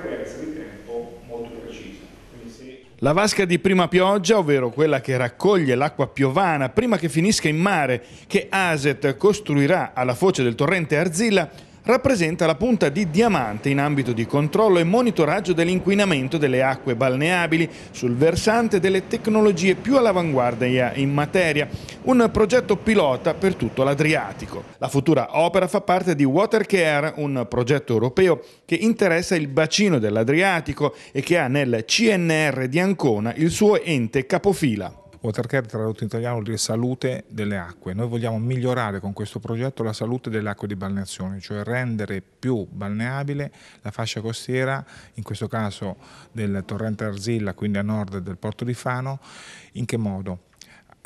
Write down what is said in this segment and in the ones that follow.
carenza di tempo molto precisa. La vasca di prima pioggia, ovvero quella che raccoglie l'acqua piovana prima che finisca in mare, che ASET costruirà alla foce del torrente Arzilla, rappresenta la punta di diamante in ambito di controllo e monitoraggio dell'inquinamento delle acque balneabili sul versante delle tecnologie più all'avanguardia in materia un progetto pilota per tutto l'Adriatico. La futura opera fa parte di Watercare, un progetto europeo che interessa il bacino dell'Adriatico e che ha nel CNR di Ancona il suo ente capofila. Watercare tradotto in italiano vuol dire salute delle acque. Noi vogliamo migliorare con questo progetto la salute delle acque di balneazione, cioè rendere più balneabile la fascia costiera, in questo caso del torrente Arzilla, quindi a nord del porto di Fano. In che modo?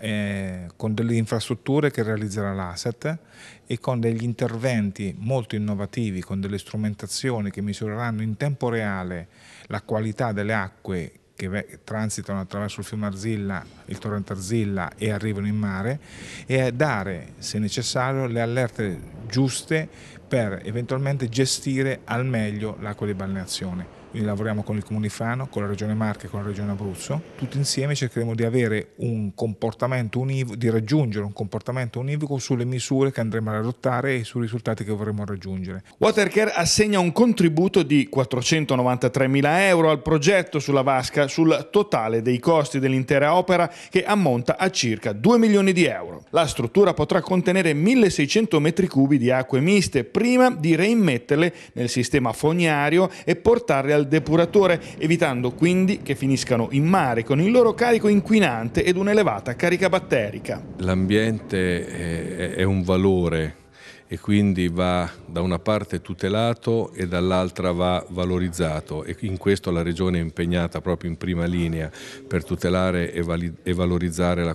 eh, con delle infrastrutture che realizzerà l'asset e con degli interventi molto innovativi, con delle strumentazioni che misureranno in tempo reale la qualità delle acque che transitano attraverso il fiume Arzilla, il torrente Arzilla e arrivano in mare e a dare, se necessario, le allerte giuste per eventualmente gestire al meglio l'acqua di balneazione quindi lavoriamo con il Comune di Fano, con la Regione Marche, con la Regione Abruzzo, tutti insieme cercheremo di, univo, di raggiungere un comportamento univoco sulle misure che andremo ad adottare e sui risultati che vorremmo raggiungere. Watercare assegna un contributo di 493 mila euro al progetto sulla vasca sul totale dei costi dell'intera opera che ammonta a circa 2 milioni di euro. La struttura potrà contenere 1600 metri cubi di acque miste prima di reimmetterle nel sistema fognario e portarle al al depuratore, evitando quindi che finiscano in mare con il loro carico inquinante ed un'elevata carica batterica. L'ambiente è un valore e quindi va da una parte tutelato e dall'altra va valorizzato e in questo la Regione è impegnata proprio in prima linea per tutelare e valorizzare la,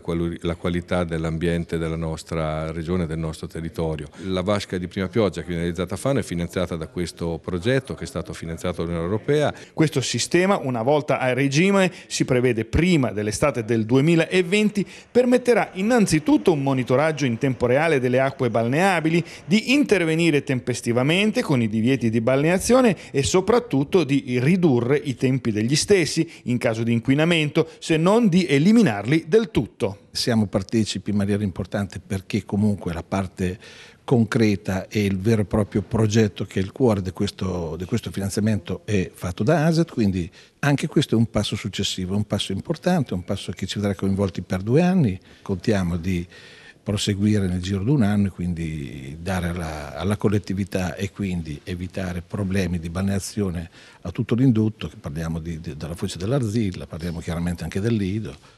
qualità dell'ambiente della nostra Regione, del nostro territorio. La vasca di prima pioggia che viene realizzata a Fano è finanziata da questo progetto che è stato finanziato dall'Unione Europea. Questo sistema una volta a regime si prevede prima dell'estate del 2020 permetterà innanzitutto un monitoraggio in tempo reale delle acque balneabili di intervenire tempestivamente con i divieti di balneazione e soprattutto di ridurre i tempi degli stessi in caso di inquinamento, se non di eliminarli del tutto. Siamo partecipi in maniera importante perché comunque la parte concreta e il vero e proprio progetto che è il cuore di questo, di questo finanziamento è fatto da ASAT, quindi anche questo è un passo successivo, un passo importante, un passo che ci vedrà coinvolti per due anni. Contiamo di proseguire nel giro di un anno e quindi dare alla, alla collettività e quindi evitare problemi di balneazione a tutto l'indotto, parliamo di, di, della foce dell'Arzilla, parliamo chiaramente anche del Lido,